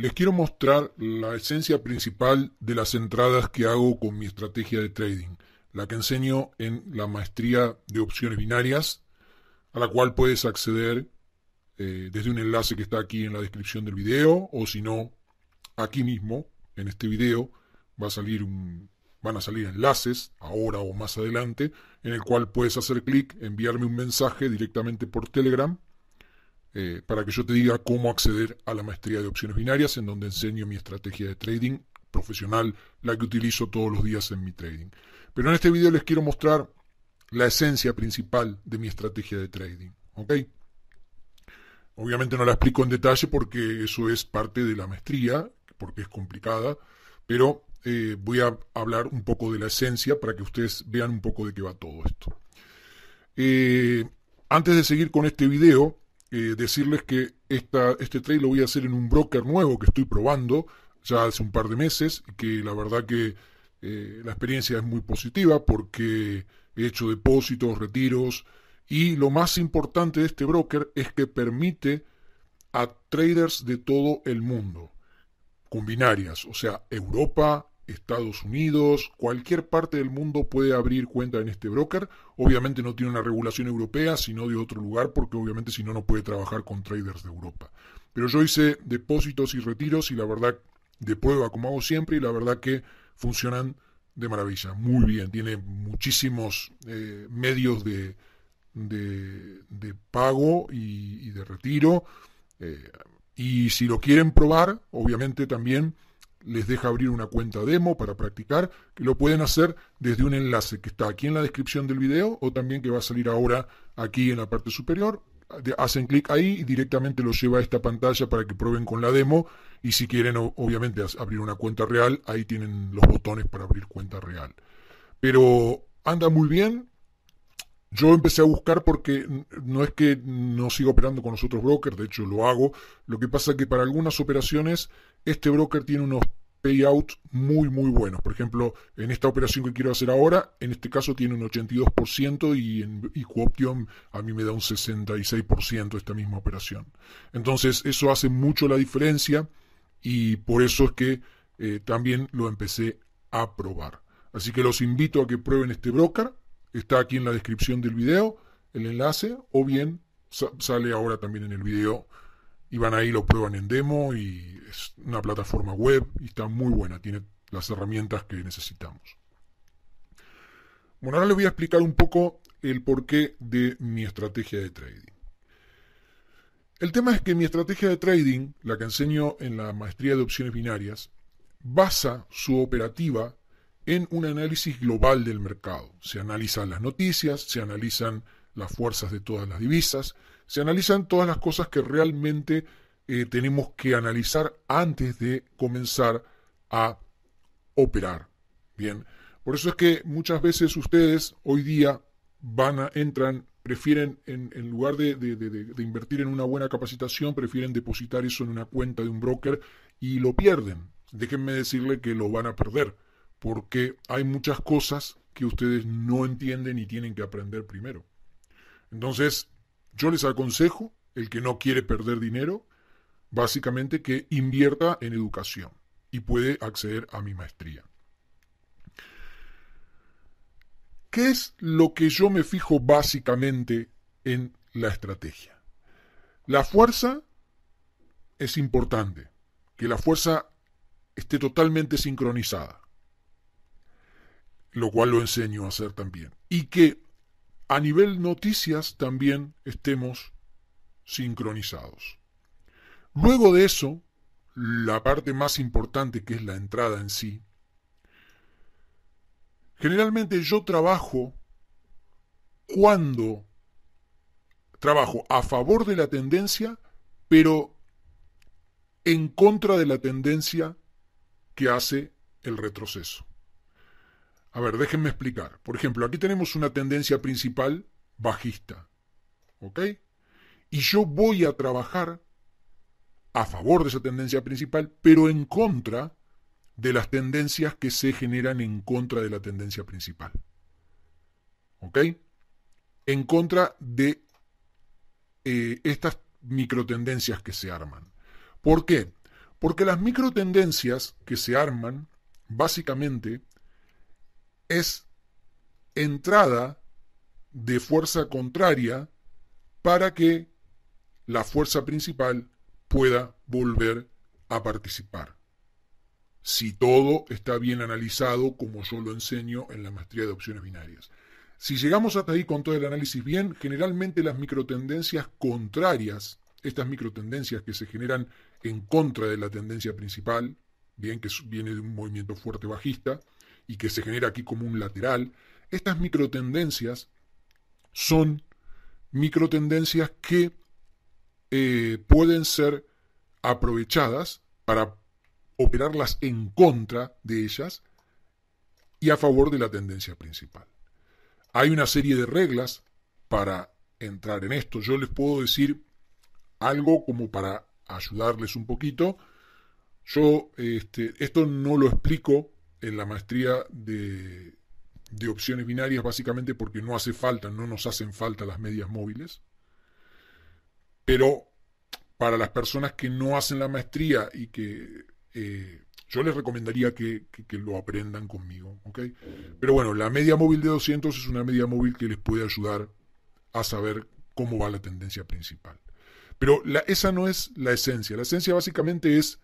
Les quiero mostrar la esencia principal de las entradas que hago con mi estrategia de trading, la que enseño en la maestría de opciones binarias, a la cual puedes acceder eh, desde un enlace que está aquí en la descripción del video, o si no, aquí mismo, en este video, va a salir un, van a salir enlaces, ahora o más adelante, en el cual puedes hacer clic, enviarme un mensaje directamente por Telegram eh, para que yo te diga cómo acceder a la maestría de opciones binarias, en donde enseño mi estrategia de trading profesional, la que utilizo todos los días en mi trading. Pero en este video les quiero mostrar la esencia principal de mi estrategia de trading. ¿ok? Obviamente no la explico en detalle porque eso es parte de la maestría, porque es complicada, pero eh, voy a hablar un poco de la esencia para que ustedes vean un poco de qué va todo esto. Eh, antes de seguir con este video, eh, decirles que esta, este trade lo voy a hacer en un broker nuevo que estoy probando ya hace un par de meses y que la verdad que eh, la experiencia es muy positiva porque he hecho depósitos, retiros y lo más importante de este broker es que permite a traders de todo el mundo con binarias, o sea, Europa, Estados Unidos, cualquier parte del mundo puede abrir cuenta en este broker. Obviamente no tiene una regulación europea, sino de otro lugar, porque obviamente si no, no puede trabajar con traders de Europa. Pero yo hice depósitos y retiros y la verdad, de prueba como hago siempre, y la verdad que funcionan de maravilla, muy bien. Tiene muchísimos eh, medios de, de, pago y, de retiro. Eh, y si lo quieren probar, obviamente también les deja abrir una cuenta demo para practicar, que lo pueden hacer desde un enlace que está aquí en la descripción del video o también que va a salir ahora aquí en la parte superior. Hacen clic ahí y directamente los lleva a esta pantalla para que prueben con la demo y si quieren obviamente abrir una cuenta real, ahí tienen los botones para abrir cuenta real. Pero anda muy bien. Yo empecé a buscar porque no es que no siga operando con los otros brokers, de hecho lo hago. Lo que pasa es que para algunas operaciones este broker tiene unos payouts muy, muy buenos. Por ejemplo, en esta operación que quiero hacer ahora, en este caso tiene un 82% y en y a mí me da un 66% esta misma operación. Entonces, eso hace mucho la diferencia y por eso es que eh, también lo empecé a probar. Así que los invito a que prueben este broker. Está aquí en la descripción del video el enlace o bien sale ahora también en el video y van ahí, lo prueban en demo y es una plataforma web y está muy buena, tiene las herramientas que necesitamos. Bueno, ahora les voy a explicar un poco el porqué de mi estrategia de trading. El tema es que mi estrategia de trading, la que enseño en la maestría de opciones binarias, basa su operativa en un análisis global del mercado. Se analizan las noticias, se analizan las fuerzas de todas las divisas, se analizan todas las cosas que realmente eh, tenemos que analizar antes de comenzar a operar. Bien, por eso es que muchas veces ustedes hoy día van a, entran, prefieren, en, lugar de, de, invertir en una buena capacitación, prefieren depositar eso en una cuenta de un broker y lo pierden. Déjenme decirle que lo van a perder, porque hay muchas cosas que ustedes no entienden y tienen que aprender primero. Entonces, yo les aconsejo, el que no quiere perder dinero, básicamente que invierta en educación y puede acceder a mi maestría. ¿Qué es lo que yo me fijo básicamente en la estrategia? La fuerza es importante, que la fuerza esté totalmente sincronizada, lo cual lo enseño a hacer también, y que a nivel noticias también estemos sincronizados. Luego de eso, la parte más importante que es la entrada en sí, generalmente yo trabajo cuando trabajo a favor de la tendencia, pero en contra de la tendencia que hace el retroceso. A ver, déjenme explicar. Por ejemplo, aquí tenemos una tendencia principal bajista. ¿Ok? Y yo voy a trabajar a favor de esa tendencia principal, pero en contra de las tendencias que se generan en contra de la tendencia principal. ¿Ok? En contra de eh, estas microtendencias que se arman. ¿Por qué? Porque las microtendencias que se arman, básicamente, es entrada de fuerza contraria para que la fuerza principal pueda volver a participar. Si todo está bien analizado, como yo lo enseño en la maestría de opciones binarias. Si llegamos hasta ahí con todo el análisis bien, generalmente las microtendencias contrarias, estas microtendencias que se generan en contra de la tendencia principal, bien que viene de un movimiento fuerte bajista, y que se genera aquí como un lateral. Estas microtendencias son microtendencias que eh, pueden ser aprovechadas para operarlas en contra de ellas y a favor de la tendencia principal. Hay una serie de reglas para entrar en esto. Yo les puedo decir algo como para ayudarles un poquito. Yo este, esto no lo explico en la maestría de, opciones binarias básicamente porque no hace falta, no nos hacen falta las medias móviles. Pero para las personas que no hacen la maestría y que eh, yo les recomendaría que, lo aprendan conmigo. Pero bueno, la media móvil de 200 es una media móvil que les puede ayudar a saber cómo va la tendencia principal. Pero la, esa no es la esencia. La esencia básicamente es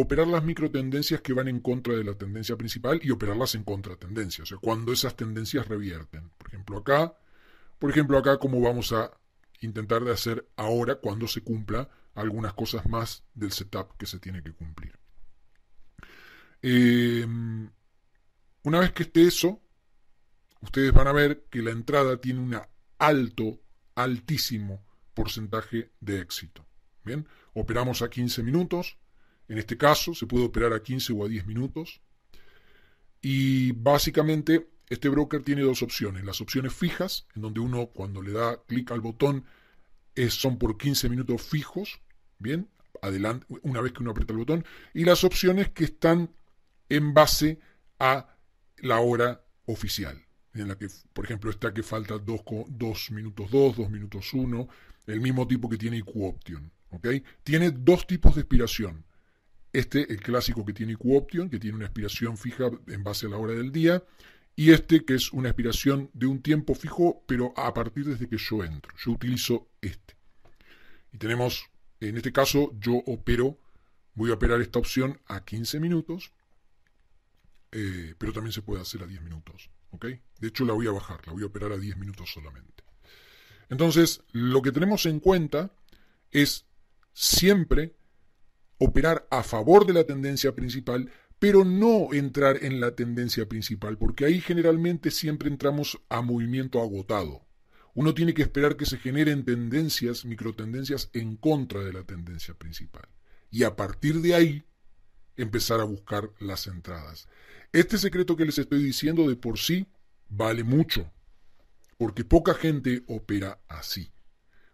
operar las microtendencias que van en contra de la tendencia principal y operarlas en contratendencia, o sea, cuando esas tendencias revierten. Por ejemplo, acá, por ejemplo, acá como vamos a intentar de hacer ahora cuando se cumpla algunas cosas más del setup que se tiene que cumplir. Em, una vez que esté eso, ustedes van a ver que la entrada tiene un alto, altísimo porcentaje de éxito. Bien, operamos a 15 minutos, en este caso se puede operar a 15 o a 10 minutos. Y básicamente este broker tiene dos opciones. Las opciones fijas, en donde uno cuando le da clic al botón son por 15 minutos fijos, bien, adelante, una vez que uno aprieta el botón. Y las opciones que están en base a la hora oficial, en la que, por ejemplo, está que falta 2, minutos 2, 2 minutos 1, el mismo tipo que tiene IQ Option. Tiene dos tipos de expiración. Este, el clásico que tiene Q-Option, que tiene una expiración fija en base a la hora del día. Y este, que es una expiración de un tiempo fijo, pero a partir desde que yo entro. Yo utilizo este. Y tenemos, en este caso, yo opero, voy a operar esta opción a 15 minutos, eh, pero también se puede hacer a 10 minutos. De hecho, la voy a bajar, la voy a operar a 10 minutos solamente. Entonces, lo que tenemos en cuenta es siempre operar a favor de la tendencia principal, pero no entrar en la tendencia principal, porque ahí generalmente siempre entramos a movimiento agotado. Uno tiene que esperar que se generen tendencias, microtendencias en contra de la tendencia principal. Y a partir de ahí, empezar a buscar las entradas. Este secreto que les estoy diciendo de por sí vale mucho, porque poca gente opera así.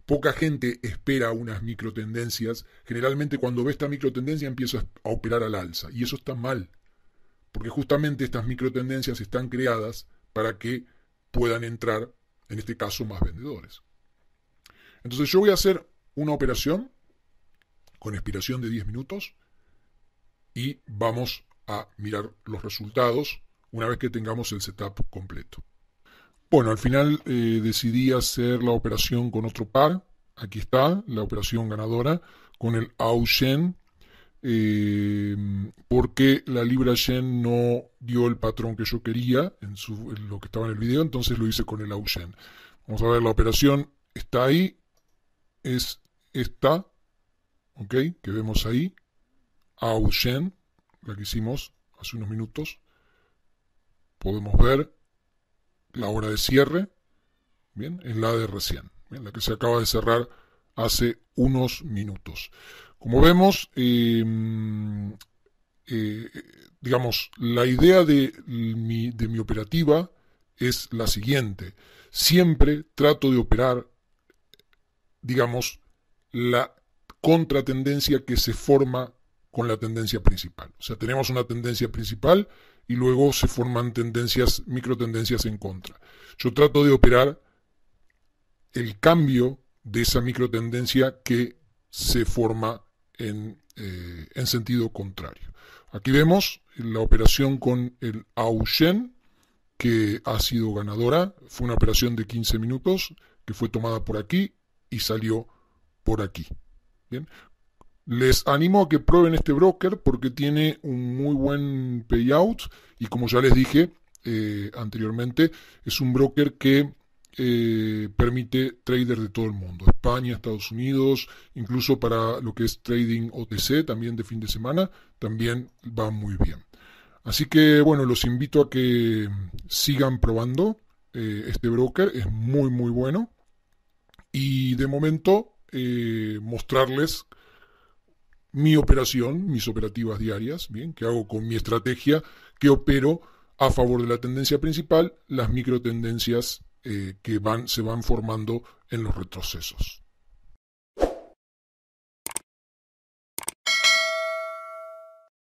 Poca gente espera unas microtendencias. Generalmente cuando ve esta microtendencia empieza a operar al alza. Y eso está mal. Porque justamente estas microtendencias están creadas para que puedan entrar, en este caso, más vendedores. Entonces yo voy a hacer una operación con expiración de 10 minutos y vamos a mirar los resultados una vez que tengamos el setup completo. Bueno, al final eh, decidí hacer la operación con otro par. Aquí está, la operación ganadora con el AUSHEN, eh, porque la libra yen no dio el patrón que yo quería en, lo que estaba en el video, entonces lo hice con el AUSHEN. Vamos a ver, la operación está ahí, es esta, Que vemos ahí, yen, la que hicimos hace unos minutos. Podemos ver la hora de cierre, bien, es la de recién, la que se acaba de cerrar hace unos minutos. Como vemos, em, eh, digamos, la idea de mi, de mi operativa es la siguiente. Siempre trato de operar, digamos, la contratendencia que se forma con la tendencia principal. O sea, tenemos una tendencia principal y luego se forman tendencias, tendencias en contra. Yo trato de operar el cambio de esa micro tendencia que se forma en, eh, en sentido contrario. Aquí vemos la operación con el AUSHEN que ha sido ganadora. Fue una operación de 15 minutos que fue tomada por aquí y salió por aquí. Bien. Les animo a que prueben este broker porque tiene un muy buen payout y como ya les dije eh, anteriormente, es un broker que eh, permite traders de todo el mundo, España, Estados Unidos, incluso para lo que es trading OTC, también de fin de semana, también va muy bien. Así que bueno, los invito a que sigan probando eh, este broker, es muy muy bueno. Y de momento mostrarles mi operación, mis operativas diarias, ¿bien? ¿Qué hago con mi estrategia? que opero a favor de la tendencia principal? Las micro tendencias eh, que van, se van formando en los retrocesos.